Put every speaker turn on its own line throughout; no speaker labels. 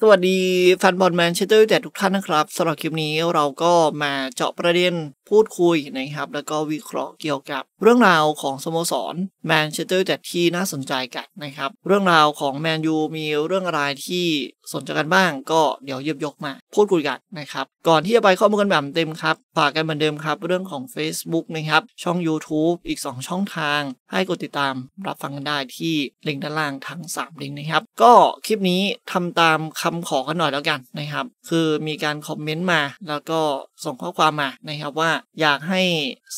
สวัสดีแฟนบอลแมนเชสเตอร์ยูไนเต็ดทุกท่านนะครับสำหรับคลิปนี้เราก็มาเจาะประเด็นพูดคุยนะครับแล้วก็วิเคราะห์เกี่ยวกับเรื่องราวของสโมสรแมนเชสเตอร์ยูไนเต็ดที่น่าสนใจกันนะครับ เรื่องราวของแมนยูมีเรื่องอะไรที่สนใจกันบ้าง ก็เดี๋ยวเยียบยกมาพูดคุยกันนะครับก่อนที่จะไปข้อมูลกันแบบเต็มครับฝากกันเหมือนเดิมครับเรื่องของ Facebook นะครับช่อง YouTube อีก 2 ช่องทาง ให้กดติดตามรับฟังกันได้ที่ลิงก์ด้านล่างทั้ง3 ลิงก์นะครับก็คลิปนี้ทำตามคคำขอกันหน่อยแล้วกันนะครับ คือมีการคอมเมนต์มา แล้วก็ส่งข้อความมานะครับว่าอยากให้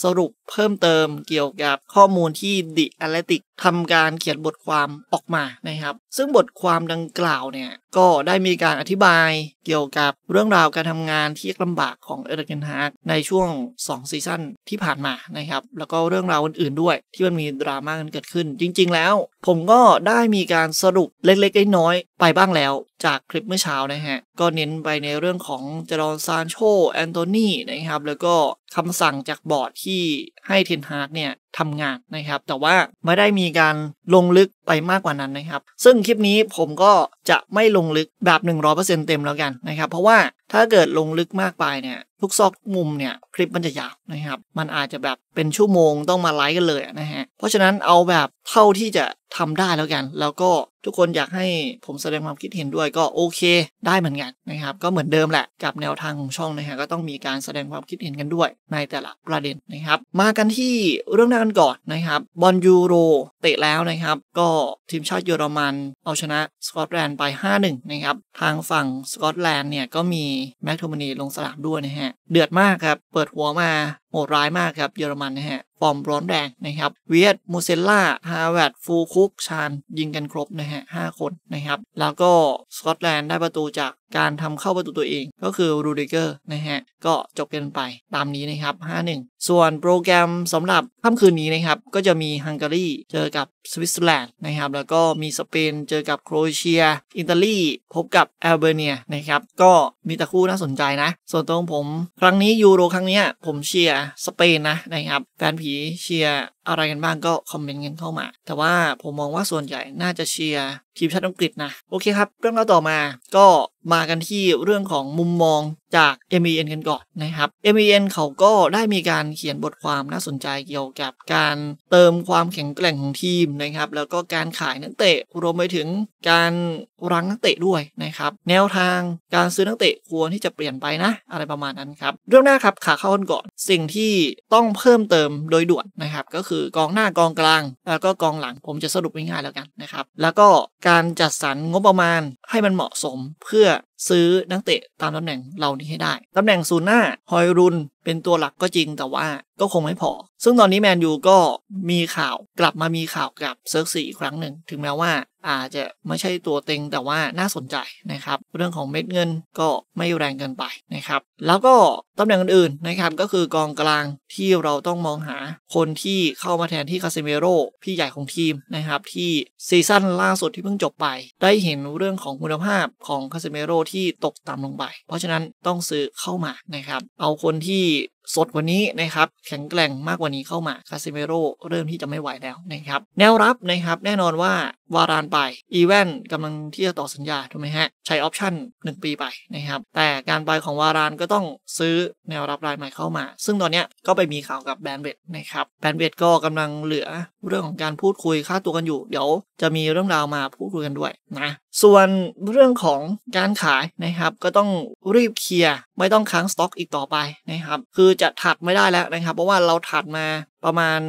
สรุปเพิ่มเติมเกี่ยวกับข้อมูลที่ The Athletic ทำการเขียนบทความออกมานะครับ ซึ่งบทความดังกล่าวเนี่ยก็ได้มีการอธิบายเกี่ยวกับเรื่องราวการทำงานที่ลำบากของเอเดนฮาร์กในช่วง2ซีซั่นที่ผ่านมานะครับ แล้วก็เรื่องราวอื่นๆด้วยที่มันมีดราม่ากันเกิดขึ้น จริงๆแล้วผมก็ได้มีการสรุปเล็กๆ น้อยๆไปบ้างแล้วจากคลิปเมื่อเช้านะฮะก็เน้นไปในเรื่องของเจรอนซานโชแอนโทนีนะครับแล้วก็คำสั่งจากบอร์ดที่ให้เทนฮาร์กเนี่ยทำงานนะครับ แต่ว่าไม่ได้มีการลงลึกไปมากกว่านั้นนะครับ ซึ่งคลิปนี้ผมก็จะไม่ลงลึกแบบ 100%เต็มแล้วกันนะครับเพราะว่าถ้าเกิดลงลึกมากไปเนี่ยทุกซอกมุมเนี่ยคลิปมันจะยาวนะครับ มันอาจจะแบบเป็นชั่วโมงต้องมาไลฟ์กันเลยนะฮะเพราะฉะนั้นเอาแบบเท่าที่จะทำได้แล้วกัน แล้วก็ทุกคนอยากให้ผมแสดงความคิดเห็นด้วยก็โอเคได้เหมือนกันนะครับ ก็เหมือนเดิมแหละกับแนวทางของช่องนะฮะก็ต้องมีการแสดงความคิดเห็นกันด้วยในแต่ละประเด็นนะครับ มากันที่เรื่องากันก่อนนะครับ บอลยูโรเตะแล้วนะครับ ก็ทีมชาติเยอรมัน เอาชนะสกอตแลนด์ไป 5-1 นะครับ ทางฝั่งสกอตแลนด์เนี่ยก็มีแม็กโทมานีลงสนามด้วยนะฮะ เดือดมากครับ เปิดหัวมาโหดร้ายมากครับ เยอรมันนะฮะฟอร์มร้อนแรงนะครับเวียดมูเซล่าฮาวเวิร์ดฟูคุกชานยิงกันครบนะฮะห้าคนนะครับ แล้วก็สกอตแลนด์ได้ประตูจากการทำเข้าประตูตัวเองก็คือรูดิเกอร์นะฮะก็จบกันไปตามนี้นะครับ5-1 ส่วนโปรแกรมสำหรับค่ำคืนนี้นะครับก็จะมีฮังการีเจอกับสวิตเซอร์แลนด์นะครับแล้วก็มีสเปนเจอกับโครเอเชีย อิตาลีพบกับแอลเบเนียนะครับก็มีตะคู่น่าสนใจนะ ส่วนตัวงผม ครั้งนี้ยูโรครั้งนี้ผมเชียร์สเปนนะนะครับแฟนผี一些。อะไรกันบ้างก็คอมเมนต์กันเข้ามา แต่ว่าผมมองว่าส่วนใหญ่น่าจะเชียร์ทีมชาติอังกฤษนะ โอเคครับ เรื่องเราต่อมา ก็มากันที่เรื่องของมุมมองจาก MEN กันก่อนนะครับ MEN เขาก็ได้มีการเขียนบทความน่าสนใจเกี่ยวกับการเติมความแข็งแกร่งของทีมนะครับ แล้วก็การขายนักเตะรวมไปถึงการรั้งนักเตะด้วยนะครับ แนวทางการซื้อนักเตะควรที่จะเปลี่ยนไปนะ อะไรประมาณนั้นครับ เรื่องหน้าครับขาเข้ากันก่อน สิ่งที่ต้องเพิ่มเติมโดยด่วนนะครับก็คือือกองหน้ากองกลางแล้วก็กองหลังผมจะสรุปง่ายๆแล้วกันนะครับ แล้วก็การจัดสรรงบประมาณให้มันเหมาะสมเพื่อซื้อนักเตะตามตำแหน่งเหล่านี้ให้ได้ตำแหน่งซูน่์นาฮอยรุนเป็นตัวหลักก็จริงแต่ว่าก็คงไม่พอ ซึ่งตอนนี้แมนยูก็มีข่าวกลับมามีข่าวกับเซิร์กซีอีกครั้งหนึ่งถึงแม้ว่า อาจจะไม่ใช่ตัวเต็งแต่ว่าน่าสนใจนะครับ เรื่องของเม็ดเงินก็ไม่แรงเกินไปนะครับ แล้วก็ตำแหน่งอื่นนะครับก็คือกองกลางที่เราต้องมองหาคนที่เข้ามาแทนที่คาเซเมโร่พี่ใหญ่ของทีมนะครับที่ซีซั่นล่าสุดที่เพิ่งจบไปได้เห็นเรื่องของคุณภาพของคาสิเมโรที่ตกต่ำลงไป เพราะฉะนั้นต้องซื้อเข้ามานะครับ เอาคนที่สดวันนี้นะครับ แข็งแกร่งมากกว่านี้เข้ามาคาซิเมโรเริ่มที่จะไม่ไหวแล้วนะครับ แนวรับนะครับแน่นอนว่าวารานไปอีแวนกำลังที่จะต่อสัญญาถูกไหมฮะใช้ออปชัน1 ปีไปนะครับ แต่การไปของวารานก็ต้องซื้อแนวรับรายใหม่เข้ามา ซึ่งตอนนี้ก็ไปมีข่าวกับแบนเบดนะครับแบนเบดก็กำลังเหลือเรื่องของการพูดคุยค่าตัวกันอยู่เดี๋ยวจะมีเรื่องราวมาพูดคุยกันด้วยนะ ส่วนเรื่องของการขายนะครับก็ต้องรีบเคลียร์ ไม่ต้องค้างสต็อก อีกต่อไปนะครับคือจะถัดไม่ได้แล้วนะครับ เพราะว่าเราถัดมาประมาณ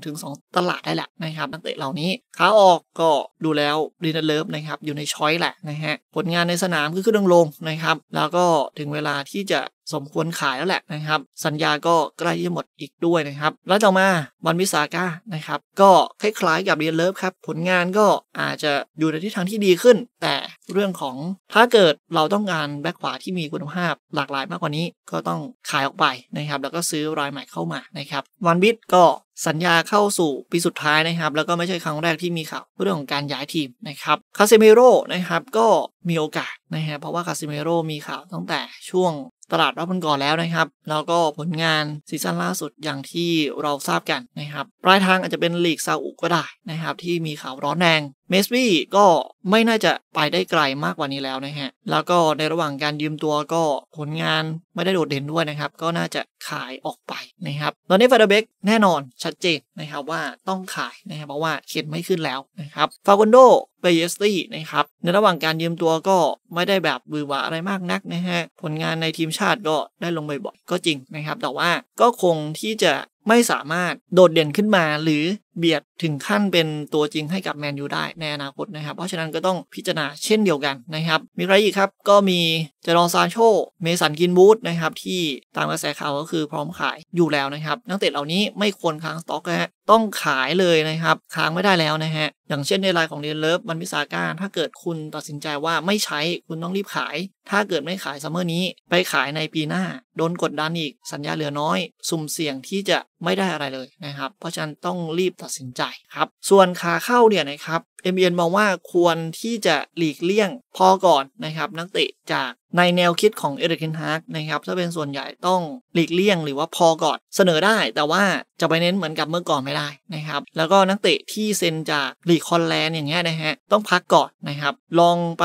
1-2 ตลาดได้แหละนะครับนักเตะเหล่านี้ขาออกก็ดูแล้วดีนัเลิฟนะครับ อยู่ในช้อยแหละนะฮะผลงานในสนามคือขึ้นลงนะครับ แล้วก็ถึงเวลาที่จะสมควรขายแล้วแหละนะครับ สัญญาก็ใกล้จะหมดอีกด้วยนะครับ แล้วต่อมาบอลวิสาก้านะครับ ก็คล้ายๆกับเรียนเลิฟครับ ผลงานก็อาจจะอยู่ในทิศทางที่ดีขึ้น แต่เรื่องของถ้าเกิดเราต้องการแบ็คขวาที่มีคุณภาพหลากหลายมากกว่านี้ ก็ต้องขายออกไปนะครับแล้วก็ซื้อรายใหม่เข้ามานะครับวันบิทก็สัญญาเข้าสู่ปีสุดท้ายนะครับ แล้วก็ไม่ใช่ครั้งแรกที่มีข่าวเรื่องของการย้ายทีมนะครับคาซิเมโร่นะครับก็มีโอกาสนะฮะเพราะว่าคาซิเมโร่มีข่าวตั้งแต่ช่วงตลาดรอบนก่อนแล้วนะครับ แล้วก็ผลงานซีซั่นล่าสุดอย่างที่เราทราบกันนะครับปลายทางอาจจะเป็นลีกซาอุก็ได้นะครับที่มีข่าวร้อนแรงเมสบี้ก็ไม่น่าจะไปได้ไกลมากกว่านี้แล้วนะฮะ แล้วก็ในระหว่างการยืมตัวก็ผลงานไม่ได้โดดเด่นด้วยนะครับ ก็น่าจะขายออกไปนะครับ ตอนนี้ฟาเดเบกแน่นอนชัดเจนนะครับว่าต้องขายนะครับเพราะว่าเขียนไม่ขึ้นแล้วนะครับ ฟาคอนโดเบเยสตี้นะครับ ในระหว่างการยืมตัวก็ไม่ได้แบบบือหวาอะไรมากนักนะฮะ ผลงานในทีมชาติก็ได้ลงบ่อยๆก็จริงนะครับ แต่ว่าก็คงที่จะไม่สามารถโดดเด่นขึ้นมาหรือเบียดถึงขั้นเป็นตัวจริงให้กับแมนยูได้ในอนาคตนะครับ เพราะฉะนั้นก็ต้องพิจารณาเช่นเดียวกันนะครับ มีใครอีกครับก็มีจะรองซานโชเมสันกินบูธนะครับ ที่ตามกระแสข่าวก็คือพร้อมขายอยู่แล้วนะครับนักเตะเหล่านี้ไม่ควรค้างสต็อกนะฮะต้องขายเลยนะครับ ค้างไม่ได้แล้วนะฮะอย่างเช่นในรายของเรียนเลิฟมันพิสาการ ถ้าเกิดคุณตัดสินใจว่าไม่ใช้คุณต้องรีบขาย ถ้าเกิดไม่ขายซัมเมอร์นี้ ไปขายในปีหน้า โดนกดดันอีกสัญญาเหลือน้อย สุ่มเสี่ยงที่จะไม่ได้อะไรเลยนะครับ เพราะฉะนั้นต้องรีบตัดสินใจครับส่วนขาเข้าเนี่ยนะครับเอ็มเอ็นมองว่าควรที่จะหลีกเลี่ยงพอก่อนนะครับนักเตะจากในแนวคิดของเอริกเคนฮากนะครับถ้าเป็นส่วนใหญ่ต้องหลีกเลี่ยงหรือว่าพอก่อนเสนอได้ แต่ว่าจะไปเน้นเหมือนกับเมื่อก่อนไม่ได้นะครับแล้วก็นักเตะที่เซ็นจากลีกคอนแลนด์อย่างเงี้ยนะฮะต้องพักก่อนนะครับ ลองไป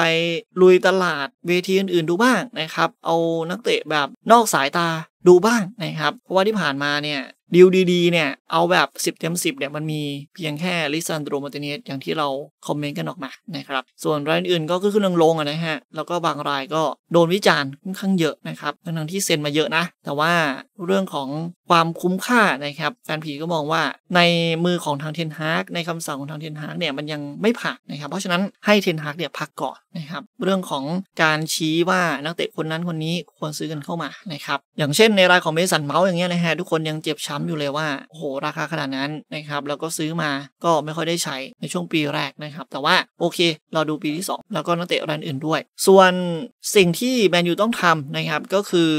ลุยตลาดเวทีอื่น ๆ ดูบ้างนะครับ เอานักเตะแบบนอกสายตาดูบ้างนะครับเพราะว่าที่ผ่านมาเนี่ยดีลดี ๆ เนี่ย เอาแบบ 10เต็ม10เนี่ยมันมีเพียงแค่ลิซันโดรมาติเนสอย่างที่เราคอมเมนต์กันออกมานะครับ ส่วนรายอื่นก็ขึ้นลงๆนะฮะ แล้วก็บางรายก็โดนวิจารณ์ค่อนข้างเยอะนะครับทั้งที่เซ็นมาเยอะนะ แต่ว่าเรื่องของความคุ้มค่านะครับแฟนผีก็มองว่าในมือของทางเทนฮากในคำสั่งของทางเทนฮากเนี่ยมันยังไม่ผ่านนะครับ เพราะฉะนั้นให้เทนฮากเนี่ยพักก่อนนะครับเรื่องของการชี้ว่านักเตะคนนั้นคนนี้ควรซื้อกันเข้ามานะครับอย่างเช่น ในรายของเมสันเมาส์อย่างเงี้ยนะฮะทุกคนยังเจ็บช้ำอยู่เลยว่าโอ้โหราคาขนาดนั้นนะครับแล้วก็ซื้อมาก็ไม่ค่อยได้ใช้ในช่วงปีแรกนะครับ แต่ว่าโอเคเราดูปีที่2แล้วก็นักเตะรายอื่นด้วย ส่วนสิ่งที่แมนยูต้องทำนะครับก็คือ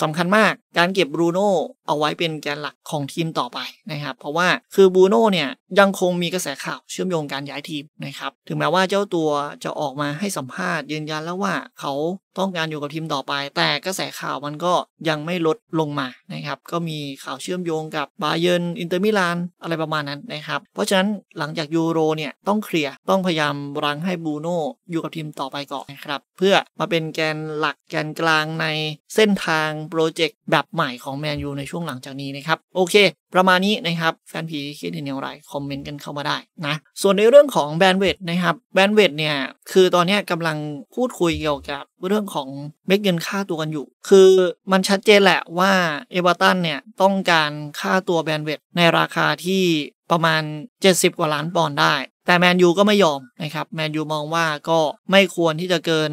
สำคัญมากการเก็บบรูโน่เอาไว้เป็นแกนหลักของทีมต่อไปนะครับ เพราะว่าคือบรูโน่เนี่ยยังคงมีกระแสข่าวเชื่อมโยงการย้ายทีมนะครับ ถึงแม้ว่าเจ้าตัวจะออกมาให้สัมภาษณ์ยืนยันแล้วว่าเขาต้องการอยู่กับทีมต่อไป แต่กระแสข่าวมันก็ยังไม่ลดลงมานะครับ ก็มีข่าวเชื่อมโยงกับบาเยินอินเตอร์มิลานอะไรประมาณนั้นนะครับเพราะฉะนั้นหลังจากยูโรเนี่ยต้องเคลียร์ต้องพยายามรังให้บูโน่อยู่กับทีมต่อไปก่อนนะครับเพื่อมาเป็นแกนหลักแกนกลางในเส้นทางโปรเจกต์แบบใหม่ของแมนยูในช่วงหลังจากนี้นะครับโอเค ประมาณนี้นะครับแฟนผีคิดเห็นอย่างไรคอมเมนต์กันเข้ามาได้นะส่วนในเรื่องของแบนเวดนะครับแบนเวดเนี่ยคือตอนนี้กำลังพูดคุยเกี่ยวกับเรื่องของเม็ดเงินค่าตัวกันอยู่ คือมันชัดเจนแหละว่าเอเวอร์ตันเนี่ยต้องการค่าตัวแบนเวดในราคาที่ประมาณ 70 กว่าล้านปอนด์ได้แต่แมนยูก็ไม่ยอมนะครับ แมนยูมองว่าก็ไม่ควรที่จะเกิน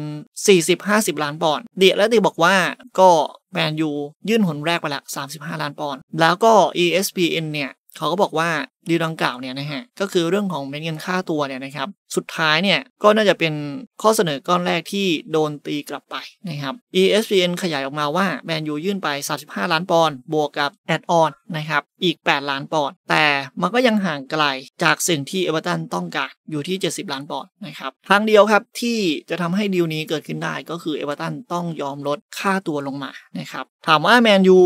40-50 ล้านปอนด์ เดียและติบอกว่าก็แมนยูยื่นหนแรกไปละ35 ล้านปอนด์ แล้วก็ ESPN เนี่ยเขาก็บอกว่าดีลดังกล่าวเนี่ยนะฮะก็คือเรื่องของเป็นเงินค่าตัวเนี่ยนะครับสุดท้ายเนี่ยก็น่าจะเป็นข้อเสนอก้อนแรกที่โดนตีกลับไปนะครับ ESPN ขยายออกมาว่าแมนยูยื่นไป 35 ล้านปอนด์บวกกับแอดออนนะครับอีก 8 ล้านปอนด์แต่มันก็ยังห่างไกลจากสิ่งที่เอเวอร์ตันต้องการอยู่ที่ 70 ล้านปอนด์นะครับทางเดียวครับที่จะทำให้ดีลนี้เกิดขึ้นได้ก็คือเอเวอร์ตันต้องยอมลดค่าตัวลงมานะครับถามว่าแมนยู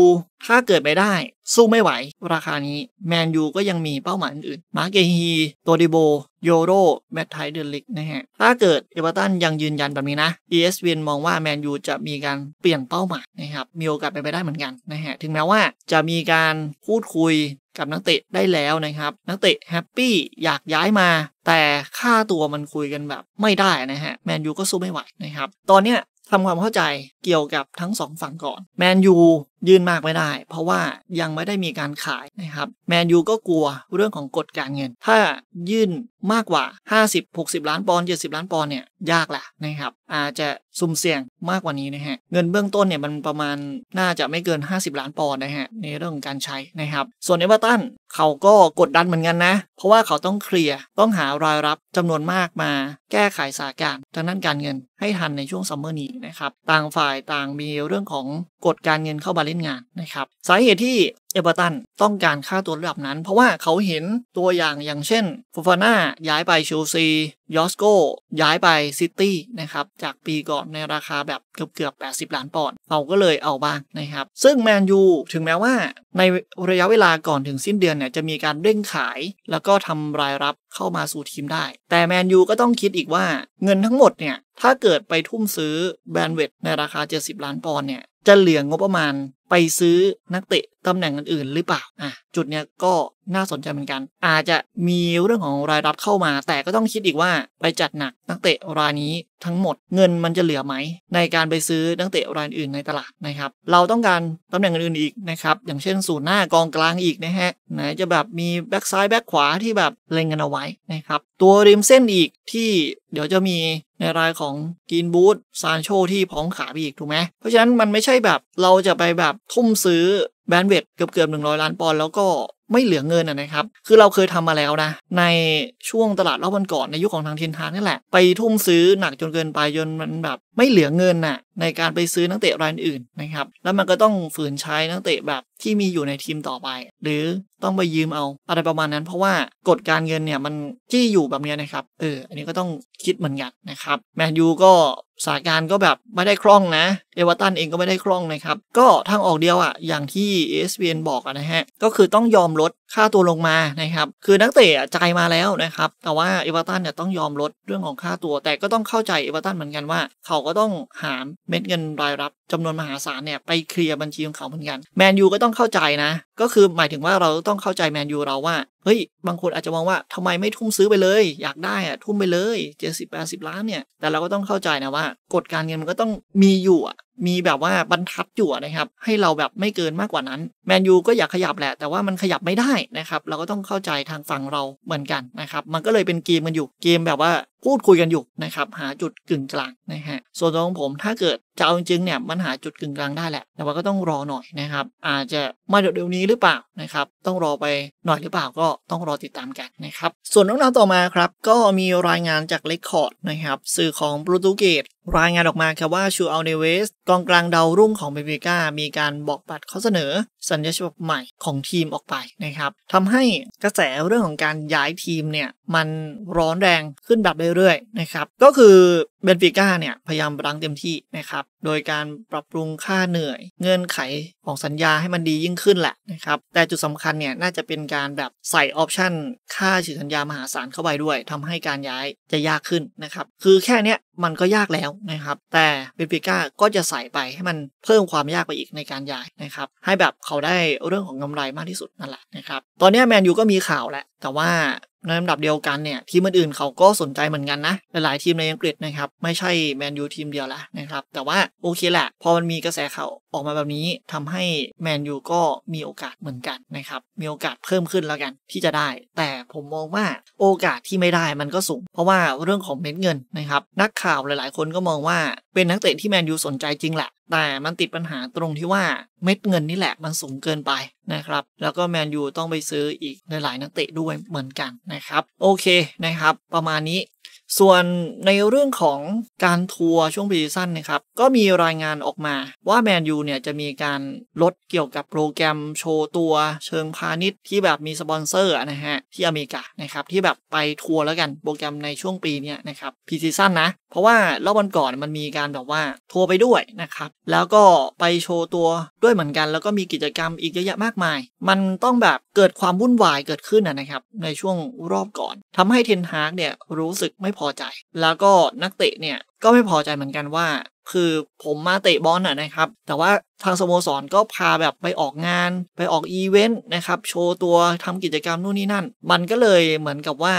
ถ้าเกิดไปได้สู้ไม่ไหวราคานี้แมนยูก็ยังมีเ้าหมายอื่นมาร์กเอฮีตัวดิโบโยโรแมตไทเดลิกนะฮะ ถ้าเกิดเอเวอร์ตันยังยืนยันแบบนี้นะ ESPN มองว่าแมนยูจะมีการเปลี่ยนเป้าหมายนะครับ มีโอกาสไปไปได้เหมือนกันนะฮะ ถึงแม้ว่าจะมีการพูดคุยกับนักเตะได้แล้วนะครับ นักเตะแฮปปี้อยากย้ายมา แต่ค่าตัวมันคุยกันแบบไม่ได้นะฮะ แมนยูก็สู้ไม่ไหวนะครับ ตอนเนี้ยทำความเข้าใจเกี่ยวกับทั้งสองฝั่งก่อนแมนยูยืนมากไม่ได้ เพราะว่ายังไม่ได้มีการขายนะครับแมนยูก็กลัวเรื่องของกฎการเงิน ถ้ายื่นมากกว่า 50 60 ล้านปอนด์70ล้านปอนด์เนี่ยยากแหละนะครับอาจจะสุ่มเสี่ยงมากกว่านี้นะฮะเงินเบื้องต้นเนี่ยมันประมาณน่าจะไม่เกิน 50 ล้านปอนด์นะฮะในเรื่องการใช้นะครับส่วนเอเวอรตันเขาก็กดดันเหมือนกันนะเพราะว่าเขาต้องเคลียร์ต้องหารายรับจำนวนมากมาแก้ไขสาการทางด้านการเงินให้ทันในช่วงซัมเมอร์นี้นะครับ ต่างฝ่ายต่างมีเรื่องของกฎการเงินเข้ามาเล่นงานนะครับสาเหตุที่เอเบอร์ตันต้องการค่าตัวระดับนั้น เพราะว่าเขาเห็นตัวอย่างอย่างเช่นฟูฟาน่าย้ายไปเชลซียอสโกย้ายไปซิตี้นะครับ จากปีก่อนในราคาแบบเกือบเกือบ80 ล้านปอนด์เราก็เลยเอาบ้างนะครับ ซึ่งแมนยูถึงแม้ว่า ในระยะเวลาก่อนถึงสิ้นเดือนเนี่ยจะมีการเร่งขาย แล้วก็ทำรายรับเข้ามาสู่ทีมได้ แต่แมนยูก็ต้องคิดอีกว่าเงินทั้งหมดเนี่ยถ้าเกิดไปทุ่มซื้อแบนเวดในราคา 70ล้านปอนด์เนี่ยจะเหลืองบประมาณ ไปซื้อนักเตะตำแหน่งอื่นๆ หรือเปล่าอ่ะจุดเนี้ยก็น่าสนใจเหมือนกัน อาจจะมีเรื่องของรายรับเข้ามา แต่ก็ต้องคิดอีกว่าไปจัดหนักนักเตะรายนี้ทั้งหมดเงินมันจะเหลือไหมในการไปซื้อนักเตะรายอื่นในตลาดนะครับเราต้องการตำแหน่งอื่นอีกนะครับ อย่างเช่นศูนย์หน้ากองกลางอีกนะฮะ ไหนจะแบบมีแบ็กซ้ายแบ็กขวาที่แบบเล็งกันเอาไว้นะครับตัวริมเส้นอีกที่เดี๋ยวจะมีในรายของกินบูธซานโช ที่พ้องขาไปอีกถูกไหมเพราะฉะนั้นมันไม่ใช่แบบเราจะไปแบบทุ่มซื้อแบนด์เวทเกือบเกือบหนึ่งร้อยล้านปอนด์แล้วก็ไม่เหลือเงินนะครับ คือเราเคยทำมาแล้วนะ ในช่วงตลาดรอบวันก่อนในยุคขของทางเทนทานนี่แหละไปทุ่มซื้อหนักจนเกินไปจนมันแบบไม่เหลือเงินน่ะในการไปซื้อนักเตะรายอื่นนะครับแล้วมันก็ต้องฝืนใช้นักเตะแบบที่มีอยู่ในทีมต่อไป หรือต้องไปยืมเอาอะไรประมาณนั้นเพราะว่ากฎการเงินเนี่ยมันจี้อยู่แบบนี้นะครับเอออันนี้ก็ต้องคิดเหมือนกันนะครับแมนยูก็สาการก็แบบไม่ได้คล่องนะเอเวอร์ตันเองก็ไม่ได้คล่องนะครับ ก็ทางออกเดียวอะ่ะอย่างที่เอส n บอกนะฮะก็คือต้องยอมลดค่าตัวลงมานะครับคือนักเตะใจมาแล้วนะครับแต่ว่าเอเวอร์ตันเนี่ยต้องยอมลดเรื่องของค่าตัวแต่ก็ต้องเข้าใจเอเวอร์ตันเหมือนกันว่าเขาก็็ต้องหาเม็ดเงินรายรับจำนวนมหาศาลเนี่ยไปเคลียร์บัญชีของเขาเหมือนกันแมนยูก็ต้องเข้าใจนะก็คือหมายถึงว่าเราต้องเข้าใจแมนยูเราว่า เฮ้ยบางคนอาจจะมองว่าทำไมไม่ทุ่มซื้อไปเลยอยากได้อะทุ่มไปเลยเจ็ดสิบแปดสิบล้านเนี่ย แต่เราก็ต้องเข้าใจนะว่า กฎการเงินมันก็ต้องมีอยู่มีแบบว่าบรรทัดจั่วนะครับให้เราแบบไม่เกินมากกว่านั้นแมนยูก็อยากขยับแหละ แต่ว่ามันขยับไม่ได้นะครับเราก็ต้องเข้าใจทางฝั่งเราเหมือนกันนะครับมันก็เลยเป็นเกมกันอยู่เกมแบบว่าพูดคุยกันอยู่นะครับหาจุดกึ่งกลางนะฮะส่วนตัวของผมถ้าเกิดจะเอาจริงๆเนี่ยมันหาจุดกึ่งกลางได้แหละ แต่ว่าก็ต้องรอหน่อยนะครับอาจจะมาเดี๋ยวนี้หรือเปล่านะครับต้องรอไปหน่อยหรือเปล่าก็ต้องรอติดตามกันนะครับส่วนเรื่องราวต่อมาครับก็มีรายงานจากเลคคอร์ดนะครับสื่อของโปรตุเกสรายงานออกมาครับว่าชูอัลเนเวสกองกลางดาวรุ่งของเบเบกามีการบอกปัดข้อเสนอ สัญญาฉบับใหม่ของทีมออกไปนะครับทำให้กระแสเรื่องของการย้ายทีมเนี่ยมันร้อนแรงขึ้นแบบเรื่อยๆนะครับ ก็คือเบนฟิก้าเนี่ยพยายามรั้งเต็มที่นะครับโดยการปรับปรุงค่าเหนื่อย เงื่อนไขของสัญญาให้มันดียิ่งขึ้นแหละนะครับแต่จุดสำคัญเนี่ยน่าจะเป็นการแบบใส่ออปชั่น ค่าฉีกสัญญามหาศาลเข้าไปด้วย ทำให้การย้ายจะยากขึ้นนะครับคือแค่เนี้ยมันก็ยากแล้วนะครับแต่เบนฟิก้าก็จะใส่ไปให้มันเพิ่มความยากไปอีกในการย้ายนะครับให้แบบเขาได้เรื่องของกำไรมากที่สุดนั่นแหละนะครับตอนนี้แมนยูก็มีข่าวแหละแต่ว่าในลำดับเดียวกันเนี่ยทีมอื่นๆเขาก็สนใจเหมือนกันนะหลายๆทีมในอังกฤษนะครับไม่ใช่แมนยูทีมเดียวละนะครับแต่ว่าโอเคแหละพอมันมีกระแสข่าวออกมาแบบนี้ ทำให้แมนยูก็มีโอกาสเหมือนกันนะครับ มีโอกาสเพิ่มขึ้นแล้วกันที่จะได้ แต่ผมมองว่าโอกาสที่ไม่ได้มันก็สูง เพราะว่าเรื่องของเม็ดเงินนะครับ นักข่าวหลายๆ คนก็มองว่าเป็นนักเตะที่แมนยูสนใจจริงแหละแต่มันติดปัญหาตรงที่ว่าเม็ดเงินนี่แหละมันสูงเกินไปนะครับแล้วก็แมนยูต้องไปซื้ออีกหลายๆนักเตะด้วยเหมือนกันนะครับ โอเคนะครับประมาณนี้ส่วนในเรื่องของการทัวร์ช่วงปีสั้นนะครับ ก็มีรายงานออกมาว่าแมนยูเนี่ยจะมีการลดเกี่ยวกับโปรแกรมโชว์ตัวเชิงพาณิชย์ ที่แบบมีสปอนเซอร์นะฮะที่อเมริกานะครับ ที่แบบไปทัวร์แล้วกันโปรแกรมในช่วงปีนี้นะครับพีซีซั่นนะเพราะว่า รอบวันก่อนมันมีการแบบว่าทัวร์ไปด้วยนะครับ แล้วก็ไปโชว์ตัวด้วยเหมือนกัน แล้วก็มีกิจกรรมอีกเยอะแยะมากมาย มันต้องแบบเกิดความวุ่นวายเกิดขึ้นนะครับ ในช่วงรอบก่อน ทำให้เทนฮากเนี่ยรู้สึกไม่พอใจ แล้วก็นักเตะเนี่ย ก็ไม่พอใจเหมือนกันว่าคือผมมาเตะบอลนะนะครับแต่ว่าทางสโมสรก็พาแบบไปออกงาน ไปออกอีเวนต์นะครับโชว์ตัวทำกิจกรรมนู่นนี่นั่น มันก็เลยเหมือนกับว่า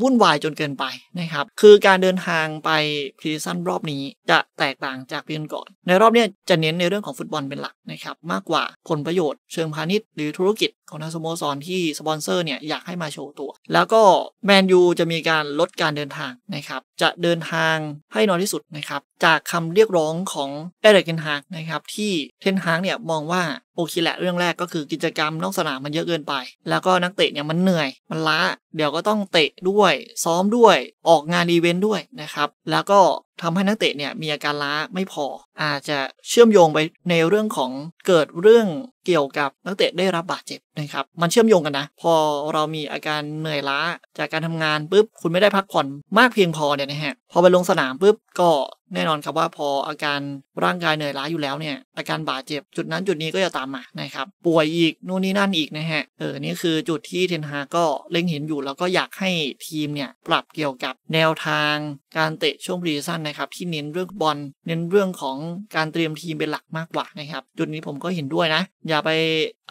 วุ่นวายจนเกินไปนะครับคือการเดินทางไปพรีซั่นรอบนี้จะแตกต่างจากปีก่อน ในรอบนี้จะเน้นในเรื่องของฟุตบอลเป็นหลักนะครับมากกว่าผลประโยชน์เชิงพาณิชย์ หรือธุรกิจของทางสโมสรที่สปอนเซอร์เนี่ยอยากให้มาโชว์ตัวแล้วก็แมนยูจะมีการลดการเดินทางนะครับจะเดินทางให้น้อยที่สุดนะครับจากคำเรียกร้องของเอเดกเทนฮากนะครับที่เทนฮากเนี่ยมองว่าโอเคแหละเรื่องแรกก็คือกิจกรรมนอกสนามมันเยอะเกินไป แล้วก็นักเตะเนี่ยมันเหนื่อยมันล้า เดี๋ยวก็ต้องเตะด้วยซ้อมด้วยออกงานอีเวนต์ด้วยนะครับแล้วก็ทำให้นักเตะเนี่ยมีอาการล้าไม่พออาจจะเชื่อมโยงไปในเรื่องของเกิดเรื่องเกี่ยวกับนักเตะได้รับบาดเจ็บนะครับ มันเชื่อมโยงกันนะ พอเรามีอาการเหนื่อยล้าจากการทำงานปุ๊บคุณไม่ได้พักผ่อนมากเพียงพอเนี่ยนะฮะ พอไปลงสนามปุ๊บก็แน่นอนครับว่าพออาการร่างกายเหนื่อยล้าอยู่แล้วเนี่ยอาการบาดเจ็บจุดนั้นจุดนี้ก็จะตามมานะครับป่วยอีกนู่นนี่นั่นอีกนะฮะเออนี่คือจุดที่เทนฮาก็เล็งเห็นอยู่แล้วก็อยากให้ทีมเนี่ยปรับเกี่ยวกับแนวทางการเตะช่วงพรีซันนะครับที่เน้นเรื่องบอลเน้นเรื่องของการเตรียมทีมเป็นหลักมากกว่านะครับจุดนี้ผมก็เห็นด้วยนะ อย่าไป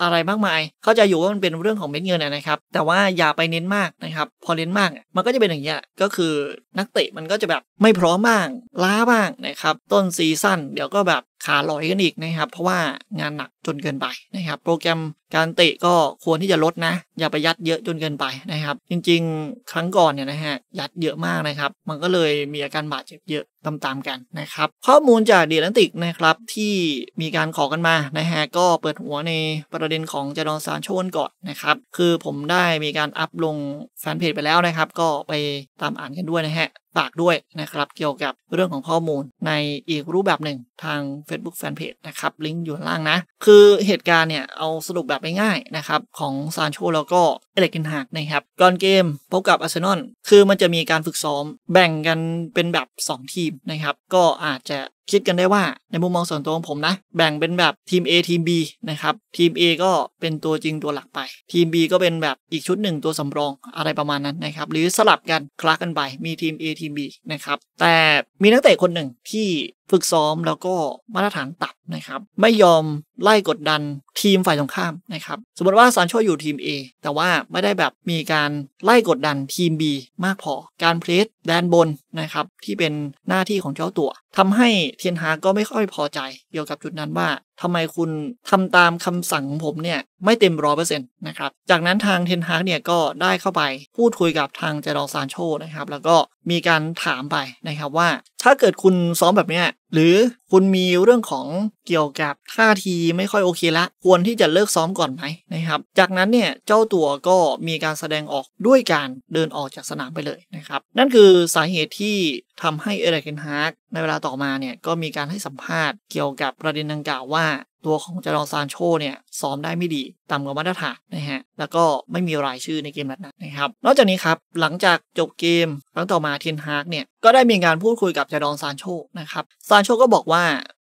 อะไรมากมายเข้าใจอยู่ว่ามันเป็นเรื่องของเม็ดเงินนะครับแต่ว่าอย่าไปเน้นมากนะครับพอเน้นมากมันก็จะเป็นอย่างเงี้ยก็คือนักเตะมันก็จะแบบไม่พร้อมบ้างล้าบ้างางนะครับต้นซีซั่น เดี๋ยวก็แบบขาลอยกันอีกนะครับเพราะว่างานหนักจนเกินไปนะครับโปรแกรมการเตะก็ควรที่จะลดนะ อย่าไปยัดเยอะจนเกินไปนะครับจริงๆ ครั้งก่อนเนี่ยนะฮะยัดเยอะมากนะครับ มันก็เลยมีอาการบาดเจ็บเยอะตามๆกันนะครับ ข้อมูลจากเดลันติกนะครับที่มีการขอกันมานะฮะก็เปิดหัวในประเด็นของจดอนซานโชนก่อนนะครับคือผมได้มีการอัพลงแฟนเพจไปแล้วนะครับก็ไปตามอ่านกันด้วยนะฮะฝากด้วยนะครับเกี่ยวกับเรื่องของข้อมูลในอีกรูปแบบหนึ่งทาง f Facebook Fanpage นะครับ ลิงก์อยู่ล่างนะ คือเหตุการณ์เนี่ย เอาสรุปแบบง่ายๆนะครับ ของซานโชแล้วก็ เอเล็กเทนฮากนะครับก่อนเกมพบกับอาร์เซนอลคือมันจะมีการฝึกซ้อมแบ่งกันเป็นแบบ 2 ทีมนะครับ ก็อาจจะคิดกันได้ว่าในมุมมองส่วนตัวของผมนะ แบ่งเป็นแบบทีม A ทีม B นะครับ ทีม A ก็เป็นตัวจริงตัวหลักไป ทีม B ก็เป็นแบบอีกชุดหนึ่งตัวสำรอง อะไรประมาณนั้นนะครับ หรือสลับกันคลักกันไปมีทีม A ทีม B นะครับแต่มีนักเตะคนหนึ่งที่ฝึกซ้อมแล้วก็มาตรฐานต่ำนะครับ ไม่ยอมไล่กดดันทีมฝ่ายตรงข้ามนะครับ สมมติว่าซานโชอยู่ทีม A แต่ว่าไม่ได้แบบมีการไล่กดดันทีม B มากพอ การเพลสแดนบนนะครับ ที่เป็นหน้าที่ของเจ้าตัว ทำให้เทียนฮาก็ไม่ค่อยพอใจ เกี่ยวกับจุดนั้นว่าทำไมคุณทำตามคำสั่งของผมเนี่ย ไม่เต็มร้อเปอร์เซ็นต์นะครับ จากนั้นทางเทนฮาร์เนี่ยก็ได้เข้าไปพูดคุยกับทางเจดองซานโชนะครับ แล้วก็มีการถามไปนะครับว่า ถ้าเกิดคุณซ้อมแบบเนี้ยหรือคุณมีเรื่องของเกี่ยวกับท่าทีไม่ค่อยโอเคละควรที่จะเลิกซ้อมก่อนไหมนะครับ จากนั้นเนี่ย เจ้าตัวก็มีการแสดงออกด้วยการเดินออกจากสนามไปเลยนะครับ นั่นคือสาเหตุที่ทำให้เอเกนฮาร์กในเวลาต่อมาเนี่ยก็มีการให้สัมภาษณ์เกี่ยวกับประเด็นดังกล่าวว่า ตัวของจารอนซานโชเนี่ยซ้อมได้ไม่ดีต่ำกว่ามาตรฐานนะฮะแล้วก็ไม่มีรายชื่อในเกมนั้นนะครับ นอกจากนี้ครับหลังจากจบเกมครั้งต่อมาเทนฮาร์กเนี่ยก็ได้มีการพูดคุยกับจารอนซานโชนะครับซานโชก็บอกว่า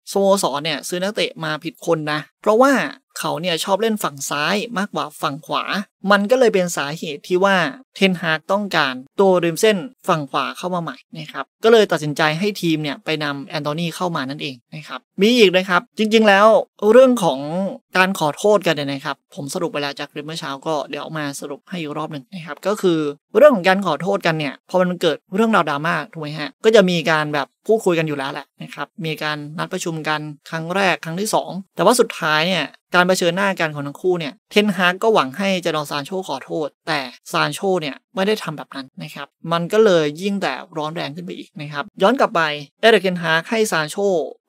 โซสรเนี่ยซื้อนักเตะมาผิดคนนะเพราะว่าเขาเนี่ยชอบเล่นฝั่งซ้ายมากกว่าฝั่งขวา มันก็เลยเป็นสาเหตุที่ว่าเทนฮากต้องการตัวริมเส้นฝั่งขวาเข้ามาใหม่นะครับ ก็เลยตัดสินใจให้ทีมเนี่ยไปนำแอนโทนีเข้ามานั่นเองนะครับ มีอีกนะครับ จริงๆ แล้วเรื่องของการขอโทษกันเนี่ยนะครับ ผมสรุปเวลาจากคลิปเมื่อเช้าก็เดี๋ยวมาสรุปให้อีกรอบหนึ่งนะครับ ก็คือเรื่องของการขอโทษกันเนี่ยพอมันเกิดเรื่องราวดราม่าถูกไหมฮะ ก็จะมีการแบบพูดคุยกันอยู่แล้วแหละนะครับ มีการนัดประชุมกันครั้งแรกครั้งที่ 2 แต่ว่าสุดท้ายท้ายเนี่ยการเผชิญหน้ากันของทั้งคู่เนี่ยเทนฮากก็หวังให้เจดองซานโชขอโทษ แต่ซานโชเนี่ยไม่ได้ทำแบบนั้นนะครับ มันก็เลยยิ่งแต่ร้อนแรงขึ้นไปอีกนะครับ ย้อนกลับไปเอเดเทนฮากให้ซานโช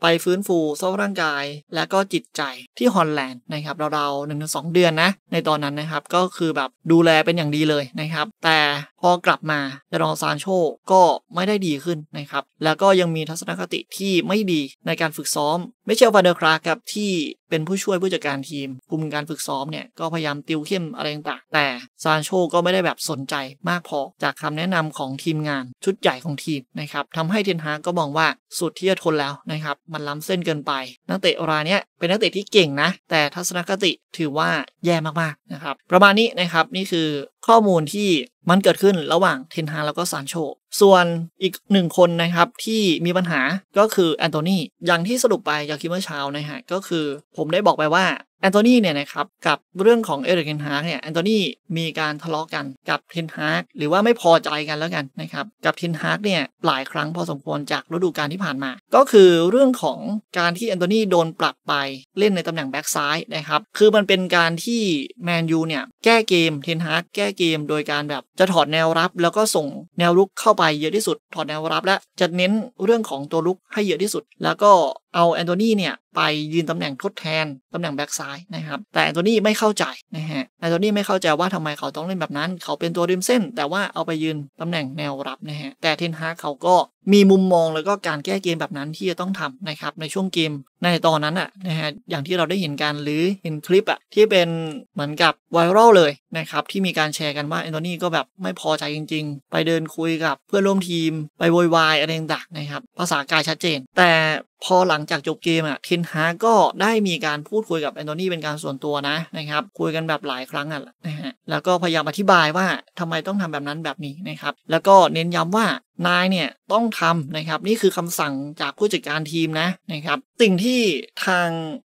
ไปฟื้นฟูสภาพร่างกาย และก็จิตใจที่ฮอลแลนด์นะครับเราๆหนึ่งถึงสองเดือนนะ ในตอนนั้นนะครับก็คือแบบดูแลเป็นอย่างดีเลยนะครับ แต่พอกลับมาเดรองซานโชก็ไม่ได้ดีขึ้นนะครับแล้วก็ยังมีทัศนคติที่ไม่ดีในการฝึกซ้อมไม่เชลฟาเดอร์คราครับที่เป็นผู้ช่วยผู้จัดการการทีมคุมการฝึกซ้อมเนี่ย ก็พยายามติวเข้มอะไรต่างแต่ซานโชก็ไม่ได้แบบสนใจมากพอจากคำแนะนำของทีมงานชุดใหญ่ของทีมนะครับทำให้เทนฮาก็มองว่าสุดที่จะทนแล้วนะครับ มันล้ำเส้นเกินไป นักเตะรายนี้เป็นนักเตะที่เก่งนะ แต่ทัศนคติถือว่าแย่มากๆนะครับ ประมาณนี้นะครับนี่คือข้อมูลที่มันเกิดขึ้นระหว่างเทนฮาแล้วก็ซานโช ส่วนอีกหนึ่งคนนะครับที่มีปัญหาก็คือแอนโทนีอย่างที่สรุปไปจากคิมเมอร์ชาวนะฮะก็คือผมได้บอกไปว่าแอนโทนีเนี่ยนะครับ กับเรื่องของเอริกเทนฮาร์กเนี่ยแอนโทนีมีการทะเลาะกกันกับเทนฮาร์กหรือว่าไม่พอใจกันแล้วกันนะครับ กับเทนฮาร์กเนี่ย หลายครั้งพอสมควรจากฤดูกาลที่ผ่านมาก็คือเรื่องของการที่แอนโทนีโดนปรับไปเล่นในตำแหน่งแบ็กซ้ายนะครับ คือมันเป็นการที่แมนยูเนี่ยแก้เกมเทนฮาร์กแก้เกม โดยการแบบจะถอดแนวรับ แล้วก็ส่งแนวรุกเข้าไปเยอะที่สุด ถอดแนวรับและจะเน้นเรื่องของตัวรุกให้เยอะที่สุด แล้วก็เอาแอนโทนีเนี่ยไปยืนตำแหน่งทดแทนตำแหน่งแบ็กซ้ายนะครับ แต่แอนโทนีไม่เข้าใจนะฮะแอนโทนีไม่เข้าใจว่าทำไมเขาต้องเล่นแบบนั้น เขาเป็นตัวริมเส้น แต่ว่าเอาไปยืนตำแหน่งแนวรับนะฮะแต่เทนฮาร์กเขาก็มีมุมมอง แล้วก็การแก้เกมแบบนั้นนั้นที่จะต้องทำนะครับในช่วงเกมในตอนนั้นอะนะฮะอย่างที่เราได้เห็นการหรือเห็นคลิปอะที่เป็นเหมือนกับไวรัลเลยนะครับที่มีการแชร์กันว่าแอนโทนีก็แบบไม่พอใจจริงๆ ไปเดินคุยกับเพื่อนร่วมทีมไปโวยวายอะไรต่างๆนะครับ ภาษากายชัดเจน แต่พอหลังจากจบเกมอะเทนฮาก็ได้มีการพูดคุยกับแอนโทนีเป็นการส่วนตัวนะนะครับคุยกันแบบหลายครั้งอ่ะนะฮะแล้วก็พยายามอธิบายว่าทำไมต้องทำแบบนั้นแบบนี้นะครับแล้วก็เน้นย้ำว่านายเนี่ยต้องทำนะครับนี่คือคำสั่งจากผู้จัดการทีมนะนะครับสิ่งที่ที่ทาง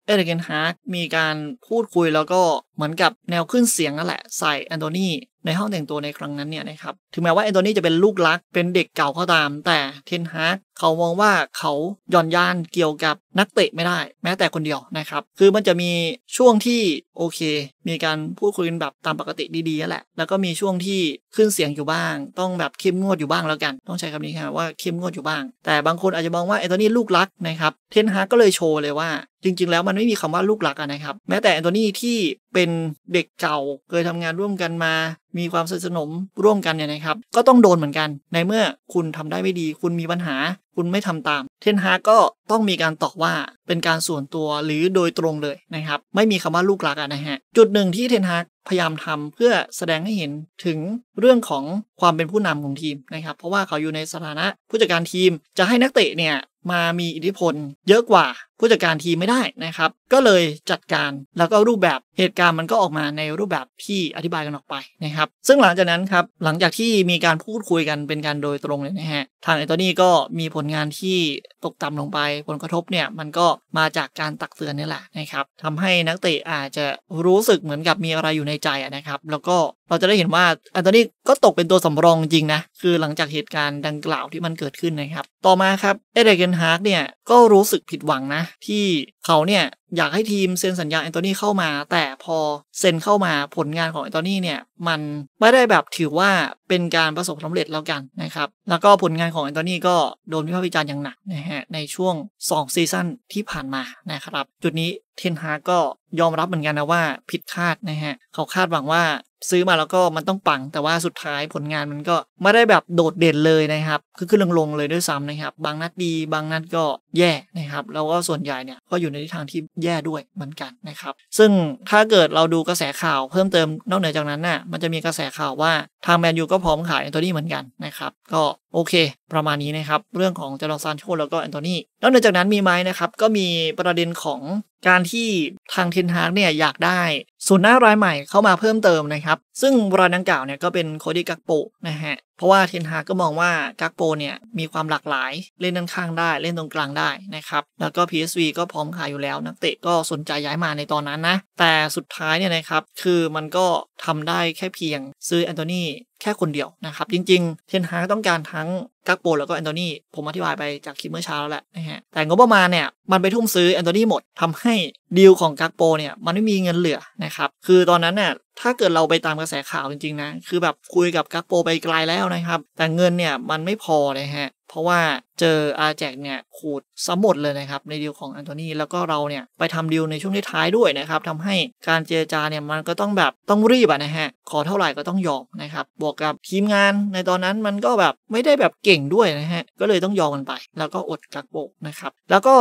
เอเดเกนฮาร์กมีการพูดคุยแล้วก็เหมือนกับแนวขึ้นเสียงนั่นแหละใส่แอนโทนีในห้องแต่งตัวในครั้งนั้นเนี่ยนะครับ ถึงแม้ว่าแอนโทนีจะเป็นลูกรัก เป็นเด็กเก่าก็ตามแต่เทนฮาร์กเขามองว่าเขาย่อนยานเกี่ยวกับนักเตะไม่ได้ แม้แต่คนเดียวนะครับคือมันจะมีช่วงที่โอเค มีการพูดคุยกันแบบตามปกติดีๆแหละแล้วก็มีช่วงที่ขึ้นเสียงอยู่บ้าง ต้องแบบเข้มงวดอยู่บ้างแล้วกัน ต้องใช้คำนี้ครับว่าเข้มงวดอยู่บ้าง แต่บางคนอาจจะมองว่าไอ้ตัวนี้ลูกรักนะครับเทนฮาก็เลยโชว์เลยว่า จริงๆ แล้วมันไม่มีคำว่าลูกหลักนะครับแม้แต่แอนโทนีที่เป็นเด็กเก่าเคยทำงานร่วมกันมา มีความสนิทสนมร่วมกันเนี่ยนะครับ ก็ต้องโดนเหมือนกันในเมื่อคุณทำได้ไม่ดีคุณมีปัญหาคุณไม่ทำตามเทนฮาก็ต้องมีการตอบว่าเป็นการส่วนตัวหรือโดยตรงเลยนะครับ ไม่มีคำว่าลูกหลักนะฮะจุดหนึ่งที่เทนฮากพยายามทำเพื่อแสดงให้เห็นถึงเรื่องของความเป็นผู้นำของ ทีมนะครับ เพราะว่าเขาอยู่ในสถานะผู้จัดการทีมจะให้นักเตะเนี่ยมามีอิทธิพลเยอะกว่าผู้จัดการทีมไม่ได้นะครับ ก็เลยจัดการแล้วก็รูปแบบเหตุการณ์มันก็ออกมาในรูปแบบที่อธิบายกันออกไปนะครับ ซึ่งหลังจากนั้นครับหลังจากที่มีการพูดคุยกันเป็นการโดยตรงเลยนะฮะทางไอตอนี้ก็มีผลงานที่ตกต่ำลงไปผลกระทบเนี่ยมันก็มาจากการตักเตือนนี่แหละนะครับทำให้นักเตะอาจจะรู้สึกเหมือนกับมีอะไรอยู่ในใจนะครับ แล้วก็เราจะได้เห็นว่าอันตอนี่ก็ตกเป็นตัวสำรองจริงนะ คือหลังจากเหตุการณ์ดังกล่าวที่มันเกิดขึ้นนะครับ ต่อมาครับเอเดเกนฮาร์กเนี่ยก็รู้สึกผิดหวังนะ ที่เขาเนี่ยอยากให้ทีมเซ็นสัญญาแอนโทนีเข้ามา แต่พอเซ็นเข้ามาผลงานของแอนโทนีเนี่ย มันไม่ได้แบบถือว่าเป็นการประสบความสำเร็จแล้วกันนะครับ แล้วก็ผลงานของแอนโทนีก็โดนวิพากษ์วิจารณ์อย่างหนักนะฮะในช่วง 2 ซีซั่นที่ผ่านมานะครับ จุดนี้เทนฮาก็ยอมรับเหมือนกันนะว่าผิดคาดนะฮะเขาคาดหวังว่าซื้อมาแล้วก็มันต้องปัง แต่ว่าสุดท้ายผลงานมันก็ไม่ได้แบบโดดเด่นเลยนะครับคือขึ้นลงๆเลยด้วยซ้ำนะครับ บางนัดดีบางนัดก็แย่นะครับแล้วก็ส่วนใหญ่เนี่ยก็อยู่ในทิศทางที่แย่ด้วยเหมือนกันนะครับซึ่งถ้าเกิดเราดูกระแสข่าวเพิ่มเติมนอกเหนือจากนั้นน่ะมันจะมีกระแสข่าวว่าทางแมนยูก็พร้อมขายตัวนี้เหมือนกันนะครับก็โอเคประมาณนี้นะครับ เรื่องของเจลรอซานโชแล้วก็แอนโทนีนอกจากนั้นมีไหมนะครับ ก็มีประเด็นของการที่ทางเทนฮาร์กเนี่ย อยากได้ส่วนหน้ารายใหม่เข้ามาเพิ่มเติมนะครับ ซึ่งรายดังกล่าวเนี่ยก็เป็นโคดิกักโปนะฮะ เพราะว่าเทนฮาร์กก็มองว่ากักโปเนี่ย มีความหลากหลายเล่นด้านข้างได้ เล่นตรงกลางได้นะครับแล้วก็ PSV ก็พร้อมขายอยู่แล้ว นักเตะก็สนใจย้ายมาในตอนนั้นนะแต่สุดท้ายเนี่ยนะครับคือมันก็ทำได้แค่เพียง ซื้อแอนโทนีแค่คนเดียวนะครับจริงๆเทนฮาร์ต้องการทั้งกักโปแล้วก็แอนโทนีผมอธิบายไปจากคลิปเมื่อเช้าแล้วแหละนะฮะแต่งบประมาณเนี่ยมันไปทุ่มซื้อแอนโทนีหมด ทำให้ดีลของกักโปเนี่ยมันไม่มีเงินเหลือนะครับคือตอนนั้นเนี่ยถ้าเกิดเราไปตามกระแสข่าวจริงๆนะคือแบบคุยกับกักโปไปไกลแล้วนะครับแต่เงินเนี่ยมันไม่พอเลยฮะเพราะว่าเจออาแจกเนี่ยขูดสมหมดเลยนะครับในดีลของแอนโทนีแล้วก็เราเนี่ย ไปทำดีลในช่วงท้ายด้วยนะครับทำให้การเจรจาเนี่ยมันก็ต้องแบบต้องรีบอะนะฮะ ขอเท่าไหร่ก็ต้องยอมนะครับ บวกกับทีมงานในตอนนั้นมันก็แบบไม่ได้แบบเก่งด้วยนะฮะ ก็เลยต้องยอมกันไป แล้วก็อดกักโบกนะครับ แล้วก็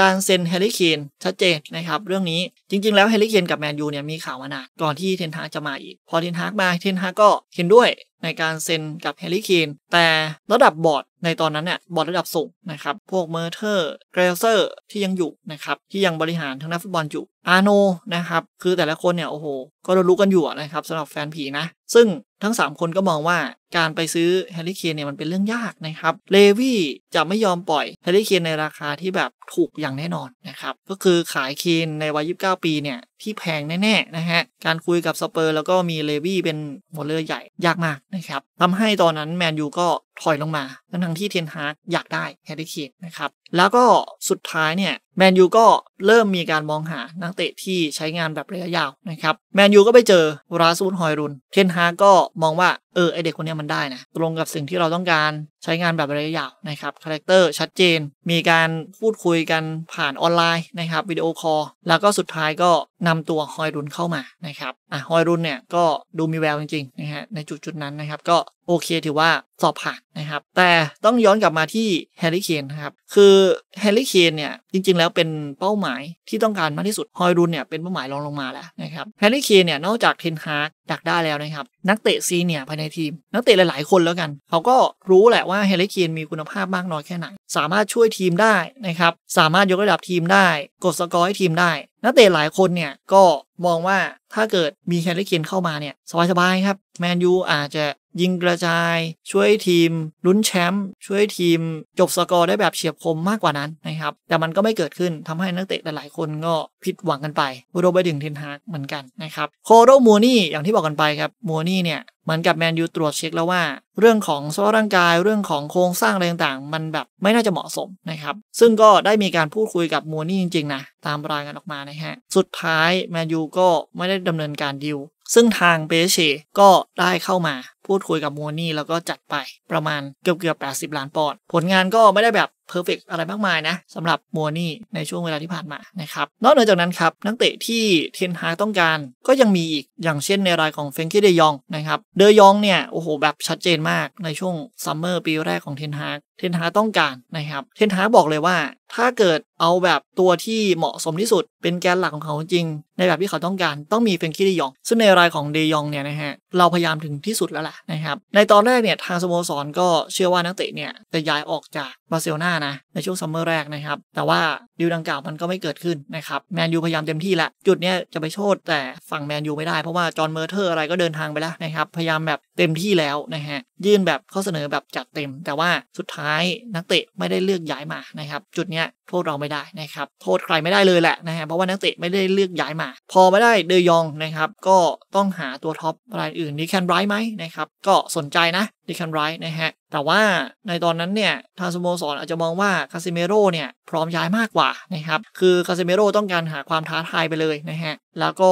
การเซ็นแฮร์รี่เคนชัดเจนนะครับเรื่องนี้จริงๆแล้วแฮร์รี่เคนกับแมนยูเนี่ยมีข่าวมานานก่อนที่เทนฮากจะมาอีก พอเทนฮากมาเทนฮากก็เห็นด้วยในการเซ็นกับแฮร์รี่เคนแต่ระดับบอร์ดในตอนนั้นเนี่ยบอร์ดระดับสูงนะครับพวกเมอร์เทอร์ร์กรเซอร์ที่ยังอยู่นะครับ ที่ยังบริหารทั้งนักฟุตบอลอยู่อาโนนะครับ คือแต่ละคนเนี่ยโอ้โหก็รู้กันอยู่นะครับสำหรับแฟนผีนะ ซึ่งทั้ง3คนก็มองว่าการไปซื้อแฮร์รี่เคนเนี่ยมันเป็นเรื่องยากนะครับ เลวี่จะไม่ยอมปล่อยแฮร์รี่เคนในราคาที่แบบถูกอย่างแน่นอนนะครับ ก็คือขายเคนในวัย29 ปีเนี่ยที่แพงแน่ ๆ นะฮะ การคุยกับสเปอร์แล้วก็มีเลวี่เป็นโมเลอร์ใหญ่ยากมากนะครับทำให้ตอนนั้นแมนยูก็ถอยลงมาทั้งทั้งที่เทนฮาร์กอยากได้แฮร์รี่เคนนะครับ แล้วก็สุดท้ายเนี่ยแมนยูก็เริ่มมีการมองหานักเตะที่ใช้งานแบบระยะยาวนะครับ แมนยูก็ไปเจอราซูนฮอยรุน เทนฮาร์กก็มองว่าเออ ไอเด็กคนนี้มันได้นะ ตรงกับสิ่งที่เราต้องการใช้งานแบบระยะยาวนะครับคาแรคเตอร์ชัดเจน มีการพูดคุยกันผ่านออนไลน์นะครับวิดีโอคอลแล้วก็สุดท้ายก็นำตัวฮอยรุนเข้ามานะครับอ่ะฮอยรุนเนี่ยก็ดูมีแววจริง ๆ นะฮะในจุดจุดนั้นนะครับ ก็โอเคถือว่าสอบผ่านนะครับแต่ต้องย้อนกลับมาที่แฮร์รี่เคนนะครับคือแฮร์รี่เคนเนี่ยจริงๆแล้วเป็นเป้าหมายที่ต้องการมากที่สุดฮอยรุนเนี่ยเป็นเป้าหมายรองลงมาแล้วนะครับแฮร์รี่เคนเนี่ยนอกจากเทนฮาร์กดักได้แล้วนะครับนักเตะซีเนี่ยภายในทีม นักเตะหลายๆคนแล้วกัน เขาก็รู้แหละว่าแฮร์รี่เคนมีคุณภาพมากน้อยแค่ไหนสามารถช่วยทีมได้นะครับสามารถยกระดับทีมได้ กดสกอร์ให้ทีมได้นักเตะหลายคนเนี่ยก็มองว่าถ้าเกิดมีแฮร์รี่เคนเข้ามาเนี่ยสบายๆครับ แมนยูอาจจะยิงกระจาย ช่วยทีมลุ้นแชมป์ช่วยทีม จบสกอร์ได้แบบเฉียบคมมากกว่านั้นนะครับ แต่มันก็ไม่เกิดขึ้นทำให้นักเตะหลายคนก็ผิดหวังกันไปรวมไปถึงเทนฮากเหมือนกันนะครับโคโรมัวนี่อย่างที่บอกกันไปครับมัวนี่เนี่ยเหมือนกับแมนยูตรวจเช็คแล้วว่า เรื่องของสภาพร่างกายเรื่องของโครงสร้างอะไรต่างๆ มันแบบไม่น่าจะเหมาะสมนะครับซึ่งก็ได้มีการพูดคุยกับมัวนี่จริงๆนะตามรายงานออกมานะฮะสุดท้ายแมนยูก็ไม่ได้ดำเนินการดิวซึ่งทางเบเชก็ได้เข้ามาพูดคุยกับมัวนี่แล้วก็จัดไปประมาณเกือบเกือบแปดสิบล้านปอนด์ผลงานก็ไม่ได้แบบเพอร์เฟกอะไรมากมายนะสำหรับมัวนี่ในช่วงเวลาที่ผ่านมานะครับ นอกเหนือจากนั้นครับ นักเตะที่เทนฮาต้องการก็ยังมีอีกอย่างเช่นในรายของเฟนกี้เดยองนะครับเดยองเนี่ยโอ้โห แบบชัดเจนมากในช่วงซัมเมอร์ปีแรกของเทนฮาเทนฮาต้องการนะครับเทนฮาบอกเลยว่า ถ้าเกิดเอาแบบตัวที่เหมาะสมที่สุด เป็นแกนหลักของเขาจริงในแบบที่เขาต้องการต้องมีเฟนกี้เดยอง ซึ่งในรายของเดยองเนี่ยนะฮะเราพยายามถึงที่สุดแล้วแหละนะครับ ในตอนแรกเนี่ย ทางสโมสรก็เชื่อว่านักเตะเนี่ย จะย้ายออกจากบาร์เซโลนานะ ในช่วงซัมเมอร์แรกนะครับ แต่ว่าดิวดังกล่าวมันก็ไม่เกิดขึ้นนะครับ แมนยูพยายามเต็มที่ละจุดเนี้ยจะไปโทษแต่ฝั่งแมนยูไม่ได้เพราะว่าจอห์นเมอร์เทอร์อะไรก็เดินทางไปแล้วนะครับ พยายามแบบเต็มที่แล้วนะฮะยื่นแบบข้อเสนอแบบจัดเต็ม แต่ว่าสุดท้ายนักเตะไม่ได้เลือกย้ายมานะครับ จุดเนี้ยโทษเราไม่ได้นะครับ โทษใครไม่ได้เลยแหละนะฮะเพราะว่านักเตะไม่ได้เลือกย้ายมา พอไม่ได้เดยองนะครับ ก็ต้องหาตัวท็อปรายอื่นนีแคนไรท์ไหมนะครับก็สนใจนะดิคันไรท์นะฮะ แต่ว่าในตอนนั้นเนี่ย ทางสโมสรอาจจะมองว่าคาซิเมโร่เนี่ย พร้อมย้ายมากกว่านะครับ คือคาซิเมโร่ต้องการหาความท้าทายไปเลยนะฮะ แล้วก็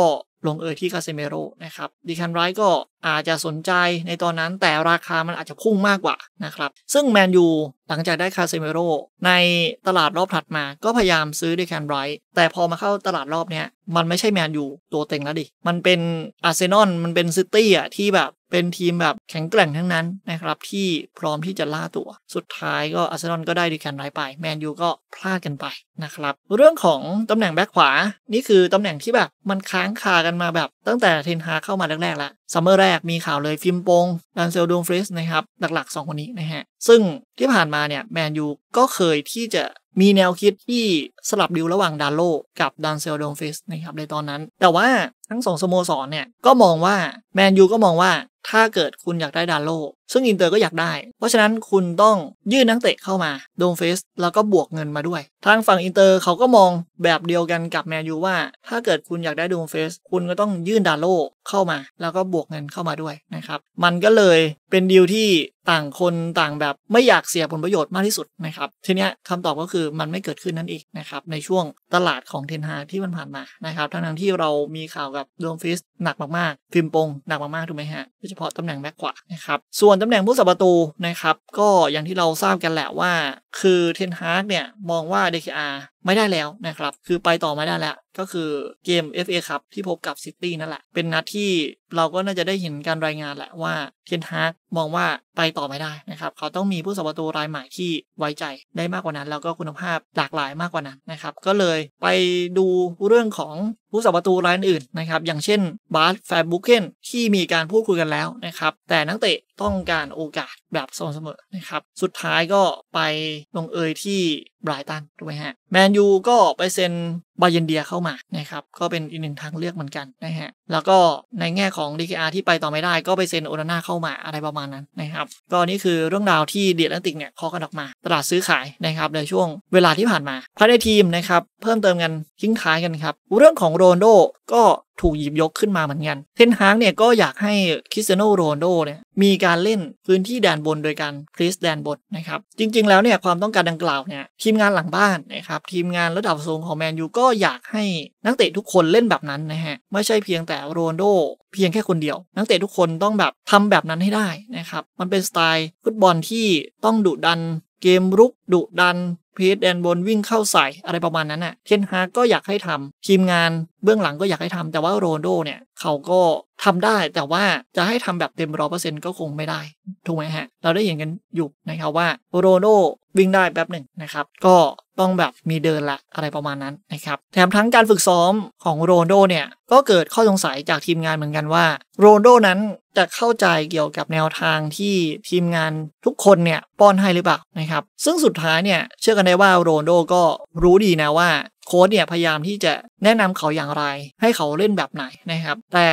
ลงเอยที่คาเซเมโรนะครับดิคันไรก็อาจจะสนใจในตอนนั้น แต่ราคามันอาจจะพุ่งมากกว่านะครับ ซึ่งแมนยูหลังจากได้คาเซเมโรในตลาดรอบถัดมา ก็พยายามซื้อดิคันไรแต่พอมาเข้าตลาดรอบเนี้ยมันไม่ใช่แมนยูตัวเต็งแล้วดิ มันเป็นอาร์เซนอลมันเป็นซิตี้อ่ะที่แบบเป็นทีมแบบแข็งแกร่งทั้งนั้นนะครับ ที่พร้อมที่จะล่าตัว สุดท้ายก็อาร์เซนอลก็ได้ดีแคนไรไป แมนยูก็พลาดกันไปนะครับ เรื่องของตำแหน่งแบ็คขวา นี่คือตำแหน่งที่แบบมันค้างคากันมาแบบตั้งแต่เทนฮาเข้ามาแรกๆและซัมเมอร์แรกมีข่าวเลยฟิมปงดันเซลดงฟริสนะครับ หลักๆ2 คนนี้นะฮะซึ่งที่ผ่านมาเนี่ยแมนยูก็เคยที่จะมีแนวคิดที่สลับดิวระหว่างดาโล กับดันเซลดงฟริสนะครับในตอนนั้น แต่ว่าทั้งสองสโมสรเนี่ยก็มองว่าแมนยูก็มองว่าถ้าเกิดคุณอยากได้ดาโลซึ่งอินเตอร์ก็อยากได้ เพราะฉะนั้นคุณต้องยื่นนักเตะเข้ามาโดมเฟสแล้วก็บวกเงินมาด้วย ทางฝั่งอินเตอร์เขาก็มองแบบเดียวกันกับแมนยูว่าถ้าเกิดคุณอยากได้โดมเฟสคุณก็ต้องยื่นดาโลเข้ามา แล้วก็บวกเงินเข้ามาด้วยนะครับ มันก็เลยเป็นดีลที่ต่างคนต่างแบบไม่อยากเสียผลประโยชน์มากที่สุดนะครับ ทีนี้คำตอบก็คือมันไม่เกิดขึ้นนั่นเองนะครับในช่วงตลาดของเทนฮาที่มันผ่านมานะครับทั้งที่เรามีข่าวกับโดมฟิสหนักมากๆฟิมปงหนักมากๆถูกไหมฮะเฉพาะตำแหน่งแบ็กขวานะครับ ส่วนตำแหน่งผู้สับประตูนะครับ ก็อย่างที่เราทราบกันแหละว่าคือเทนฮาร์กเนี่ยมองว่า DKR ไม่ได้แล้วนะครับ คือไปต่อไม่ได้แล้ว ก็คือเกม FA ครับที่พบกับซิตี้นั่นแหละ เป็นนัดที่เราก็น่าจะได้เห็นการรายงานแหละว่าเทนฮาร์กมองว่าไปต่อไม่ได้นะครับ เขาต้องมีผู้สมประตูรายใหม่ที่ไว้ใจได้มากกว่านั้นแล้วก็คุณภาพหลากหลายมากกว่านั้นนะครับก็เลยไปดูเรื่องของผู้สมประตูรายอื่นนะครับอย่างเช่นบาร์สแฟร์บุเกนที่มีการพูดคุยกันแล้วนะครับแต่นักเตะต้องการโอกาสแบบสม่ำเสมอนะครับสุดท้ายก็ไปลงเอยที่ไบรตันถูกไหมฮะ แมนยูก็ไป เซ็นบาเยนเดียเข้ามานะครับ ก็เป็นอีกหนึ่งทางเลือกเหมือนกันนะฮะ แล้วก็ในแง่ของ DKR ที่ไปต่อไม่ได้ ก็ไปเซ็นโอนาน่าเข้ามาอะไรประมาณนั้นนะครับ ก็นี่คือเรื่องราวที่เดียร์แลนติกเนี่ยพคกันออกมา ตลาดซื้อขายนะครับ ในช่วงเวลาที่ผ่านมาภายในทีมนะครับ เพิ่มเติมกันทิ้งท้ายกันครับ เรื่องของโรนโดก็ถูกหยิบยกขึ้นมาเหมือนกันเทนฮางเนี่ยก็อยากให้คริสเตียโนโรนโดเนี่ยมีการเล่นพื้นที่แดนบนโดยการพลิสแดนบนนะครับจริง ๆแล้วเนี่ยความต้องการดังกล่าวเนี่ยทีมงานหลังบ้านนะครับทีมงานระดับสูงของแมนยูก็ก็อยากให้นักเตะทุกคนเล่นแบบนั้นนะฮะไม่ใช่เพียงแต่โรนโดเพียงแค่คนเดียว นักเตะทุกคนต้องแบบทำแบบนั้นให้ได้นะครับ มันเป็นสไตล์ฟุตบอลที่ต้องดุดันเกมรุกดุดันพีทแดนบนวิ่งเข้าใส่อะไรประมาณนั้นน่ะเทนฮาก็อยากให้ทำทีมงานเบื้องหลังก็อยากให้ทำแต่ว่าโรนโดเนี่ย เขาก็ทำได้แต่ว่าจะให้ทำแบบเต็มร้อเปอร์เซ็นต์ก็คงไม่ได้ ถูกไหมฮะ เราได้เห็นกันอยู่นะครับว่าโรนโดวิ่งได้แป๊บหนึ่งนะครับก็ต้องแบบมีเดินละ อะไรประมาณนั้นนะครับ แถมทั้งการฝึกซ้อมของโรนโดเนี่ยก็เกิดข้อสงสัยจากทีมงานเหมือนกันว่าโรนโดนั้นจะเข้าใจเกี่ยวกับแนวทางที่ทีมงานทุกคนเนี่ยป้อนให้หรือเปล่านะครับซึ่งสุดท้ายเนี่ยเชื่อกันได้ว่าโรนโดก็รู้ดีนะว่าโค้ดเนี่ยพยายามที่จะแนะนำเขาอย่างไร ให้เขาเล่นแบบไหนนะครับแต่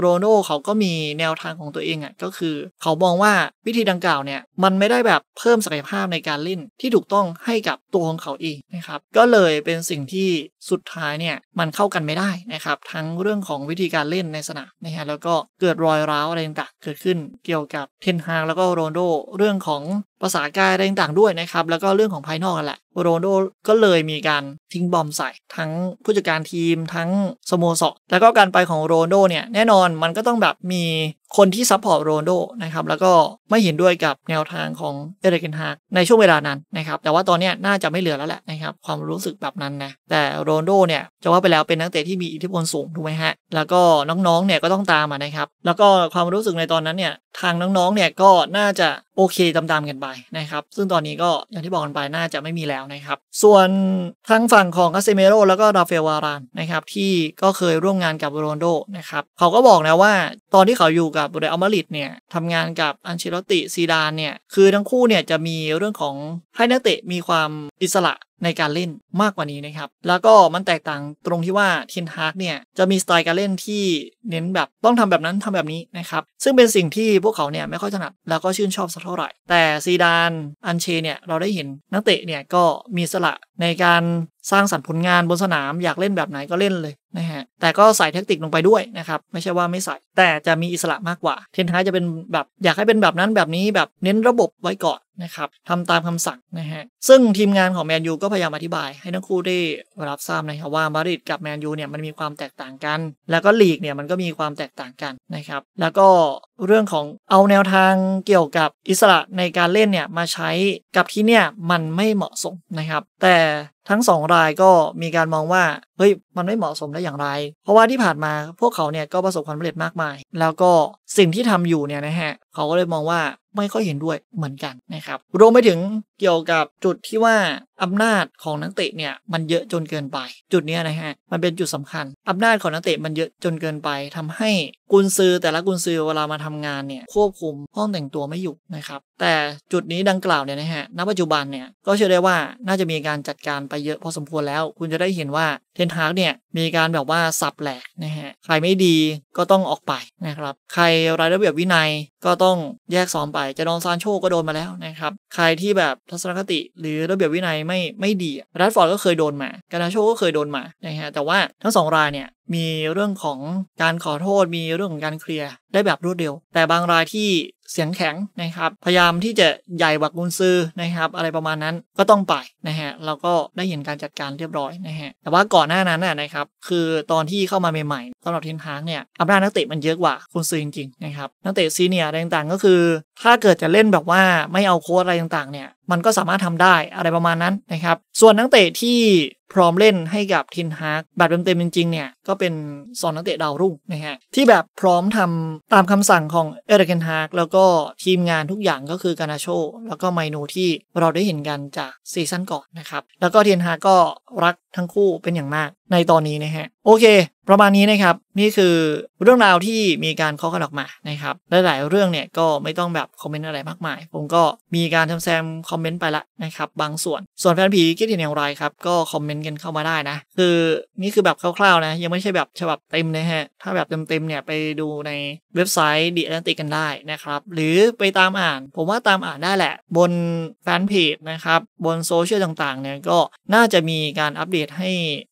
โรนโดเขาก็มีแนวทางของตัวเองอะ่ะก็คือเขามองว่าวิธีดังกล่าวเนี่ยมันไม่ได้แบบเพิ่มศักยภาพในการเล่นที่ถูกต้องให้กับตัวของเขาเองนะครับก็เลยเป็นสิ่งที่สุดท้ายเนี่ยมันเข้ากันไม่ได้นะครับทั้งเรื่องของวิธีการเล่นในสนามนะฮะแล้วก็เกิดรอยร้าวอะไรต่างๆเกิดขึ้นเกี่ยวกับเทนฮางแล้วก็โรนโด เรื่องของภาษากายอะไรต่างๆด้วยนะครับ แล้วก็เรื่องของภายนอกกันแหละ โรนโดก็เลยมีการทิ้งบอมใส่ ทั้งผู้จัดการทีมทั้งสโมสรแล้วก็การไปของโรนโดเนี่ยแน่นอนมันก็ต้องแบบมีคนที่ซัพพอร์ตโรนโดนะครับแล้วก็ไม่เห็นด้วยกับแนวทางของเอเรเกนฮากในช่วงเวลานั้นนะครับแต่ว่าตอนนี้น่าจะไม่เหลือแล้วแหละนะครับความรู้สึกแบบนั้นนะแต่โรนโดเนี่ยจะว่าไปแล้วเป็นนักเตะที่มีอิทธิพลสูงถูกไหมฮะแล้วก็น้องๆเนี่ยก็ต้องตามนะครับแล้วก็ความรู้สึกในตอนนั้นเนี่ยทางน้องๆเนี่ยก็น่าจะโอเคตามๆกันไปนะครับซึ่งตอนนี้ก็อย่างที่บอกกันไปน่าจะไม่มีแล้วนะครับส่วนทางฝั่งของคาเซเมโรแล้วก็ราเฟลวารานนะครับที่ก็เคยร่วมงานกับโรนโดนะครับเขาก็บอกนะว่าตอนที่เขาอยู่กับกับเรอัลมาริดเนี่ย ทำงานกับอันเชลติ ซีดานเนี่ย คือทั้งคู่เนี่ย จะมีเรื่องของให้นักเตะมีความอิสระในการเล่นมากกว่านี้นะครับ แล้วก็มันแตกต่างตรงที่ว่าเทนฮาร์กเนี่ยจะมีสไตล์การเล่นที่เน้นแบบต้องทำแบบนั้นทำแบบนี้นะครับ ซึ่งเป็นสิ่งที่พวกเขาเนี่ยไม่ค่อยถนัดแล้วก็ชื่นชอบสักเท่าไหร่ แต่ซีดานอันเชเนี่ยเราได้เห็นนักเตะเนี่ยก็มีสละในการสร้างสรรค์ผลงานบนสนาม อยากเล่นแบบไหนก็เล่นเลยนะฮะ แต่ก็ใส่แทคติกลงไปด้วยนะครับไม่ใช่ว่าไม่ใส่แต่จะมีอิสระมากกว่าเทนฮาร์กจะเป็นแบบอยากให้เป็นแบบนั้นแบบนี้แบบเน้นระบบไว้ก่อนนะครับทำตามคำสั่งนะฮะ ซึ่งทีมงานของแมนยูก็พยายามอธิบายให้ทั้งคู่ได้รับทราบนะครับว่ามาริดกับแมนยูเนี่ยมันมีความแตกต่างกัน แล้วก็ลีกเนี่ยมันก็มีความแตกต่างกันนะครับ แล้วก็เรื่องของเอาแนวทางเกี่ยวกับอิสระในการเล่นเนี่ยมาใช้กับที่เนี่ยมันไม่เหมาะสมนะครับ แต่ทั้งสองรายก็มีการมองว่า เฮ้ย มันไม่เหมาะสมได้อย่างไร เพราะว่าที่ผ่านมาพวกเขาเนี่ยก็ประสบความสำเร็จมากมาย แล้วก็สิ่งที่ทำอยู่เนี่ยนะฮะ เขาก็เลยมองว่าไม่ค่อยเห็นด้วยเหมือนกันนะครับ รวมไปถึงเกี่ยวกับจุดที่ว่าอำนาจของนักเตะเนี่ยมันเยอะจนเกินไป จุดนี้นะฮะมันเป็นจุดสำคัญอำนาจของนักเตะมันเยอะจนเกินไป ทำให้กุนซือแต่ละกุนซือเวลามาทำงานเนี่ยควบคุมห้องแต่งตัวไม่อยู่นะครับ แต่จุดนี้ดังกล่าวเนี่ยนะฮะณปัจจุบันเนี่ยก็เชื่อได้ว่าน่าจะมีการจัดการไปเยอะพอสมควรแล้ว คุณจะได้เห็นว่าเทนฮากเนี่ยมีการแบบว่าสับแหลกนะฮะใครไม่ดีก็ต้องออกไปนะครับใครรายระเบียบวินัยก็ต้องแยกซ้อมไปจะดองซานโชก็โดนมาแล้วนะครับใครที่แบบทัศนคติหรือระเบียบวินัยไม่ไม่ดีรัดฟอร์ดก็เคยโดนมาการาโชก็เคยโดนมานะฮะแต่ว่าทั้งสองรายเนี่ยมีเรื่องของการขอโทษมีเรื่องของการเคลียร์ได้แบบรวดเร็ว แต่บางรายที่เสียงแข็งนะครับ พยายามที่จะใหญ่วักุนซือนะครับ อะไรประมาณนั้นก็ต้องไปนะฮะเราก็ได้เห็นการจัดการเรียบร้อยนะฮะแต่ว่าก่อนหน้านั้นนะครับ คือตอนที่เข้ามาใหม่ๆสำหรับทีมฮางเนี่ยอำนาจนักเตะมันเยอะกว่าคุนซือจริงๆนะครับนักเตะซีเนียร์ต่างๆก็คือถ้าเกิดจะเล่นแบบว่าไม่เอาโค้ดอะไรต่างๆเนี่ย มันก็สามารถทำได้อะไรประมาณนั้นนะครับ ส่วนนักเตะที่พร้อมเล่นให้กับทินฮาร์กแบบเต็มๆจริงๆเนี่ย ก็เป็นสอนนักเตะดาวรุ่งนะฮะ ที่แบบพร้อมทำตามคำสั่งของเอเดเกนฮาร์กแล้วก็ทีมงานทุกอย่างก็คือกานาโช แล้วก็ไมโนที่เราได้เห็นกันจากซีซั่นก่อนนะครับ แล้วก็ทินฮาร์กก็รักทั้งคู่เป็นอย่างมากในตอนนี้นะฮะโอเคประมาณนี้นะครับนี่คือเรื่องราวที่มีการเคาะกันออกมานะครับหลายๆเรื่องเนี่ยก็ไม่ต้องแบบคอมเมนต์อะไรมากมาย ผมก็มีการทำแซมคอมเมนต์ไปละนะครับบางส่วนส่วนแฟนผีคิดเห็นอย่างไรครับก็คอมเมนต์กันเข้ามาได้นะคือนี่คือแบบคร่าวๆนะยังไม่ใช่แบบฉบับเต็มนะฮะถ้าแบบเต็มๆเนี่ยไปดูในเว็บไซต์ดีแอนติกันได้นะครับหรือไปตามอ่าน ผมว่าตามอ่านได้แหละ บนแฟนเพจนะครับบนโซเชียลต่างๆเนี่ยก็น่าจะมีการอัปเดตให้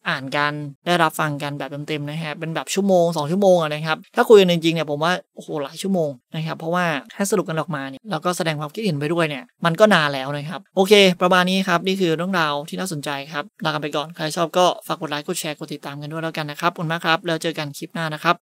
อ่านกันได้รับฟังกันแบบเต็มๆนะฮะเป็นแบบชั่วโมง2ชั่วโมงอะนะครับถ้าคุยกันจริงๆเนี่ยผมว่าโอ้โหหลายชั่วโมงนะครับเพราะว่าถ้าสรุปกันออกมาเนี่ยแล้วก็แสดงความคิดเห็นไปด้วยเนี่ย มันก็นานแล้วนะครับโอเค ประมาณนี้ครับนี่คือเรื่องราวที่น่าสนใจครับลากันไปก่อนใครชอบก็ฝาก กดไลค์กดแชร์กดติดตามกันด้วยแล้วกันนะครับขอบคุณมากครับแล้วเจอกันคลิปหน้านะครับ